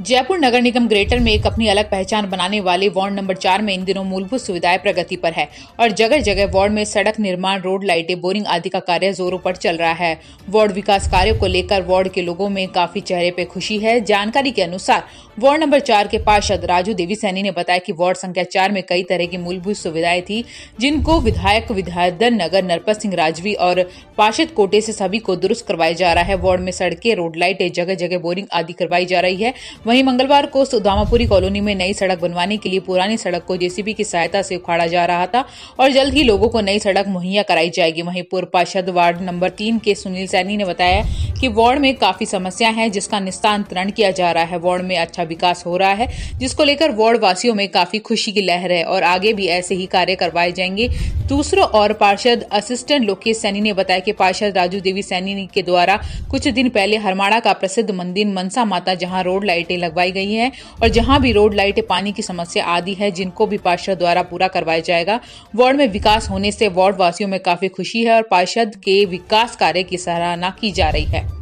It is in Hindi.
जयपुर नगर निगम ग्रेटर में एक अपनी अलग पहचान बनाने वाले वार्ड नंबर चार में इन दिनों मूलभूत सुविधाएं प्रगति पर है और जगह जगह वार्ड में सड़क निर्माण रोड लाइटें बोरिंग आदि का कार्य जोरों पर चल रहा है वार्ड विकास कार्यों को लेकर वार्ड के लोगों में काफी चेहरे पे खुशी है जानकारी के अनुसार वार्ड नंबर चार के पार्षद राजू देवी सैनी ने बताया की वार्ड संख्या चार में कई तरह की मूलभूत सुविधाएं थी जिनको विधायक विधायक नगर नरपत सिंह राजवी और पार्षद कोटे से सभी को दुरुस्त करवाया जा रहा है वार्ड में सड़कें रोड लाइटें जगह जगह बोरिंग आदि करवाई जा रही है वहीं मंगलवार को सुदामापुरी कॉलोनी में नई सड़क बनवाने के लिए पुरानी सड़क को जेसीबी की सहायता से उखाड़ा जा रहा था और जल्द ही लोगों को नई सड़क मुहैया कराई जाएगी वहीं पूर्व पार्षद वार्ड नंबर तीन के सुनील सैनी ने बताया कि वार्ड में काफी समस्या है जिसका निस्तांतरण किया जा रहा है वार्ड में अच्छा विकास हो रहा है जिसको लेकर वार्ड वासियों में काफी खुशी की लहर है और आगे भी ऐसे ही कार्य करवाए जाएंगे दूसरों और पार्षद असिस्टेंट लोकेश सैनी ने बताया कि पार्षद राजू देवी सैनी के द्वारा कुछ दिन पहले हरमाड़ा का प्रसिद्ध मंदिर मनसा माता जहां रोड लाइट लाइटें लगवाई गई हैं और जहां भी रोड लाइट पानी की समस्या आदि है जिनको भी पार्षद द्वारा पूरा करवाया जाएगा वार्ड में विकास होने से वार्ड वासियों में काफी खुशी है और पार्षद के विकास कार्य की सराहना की जा रही है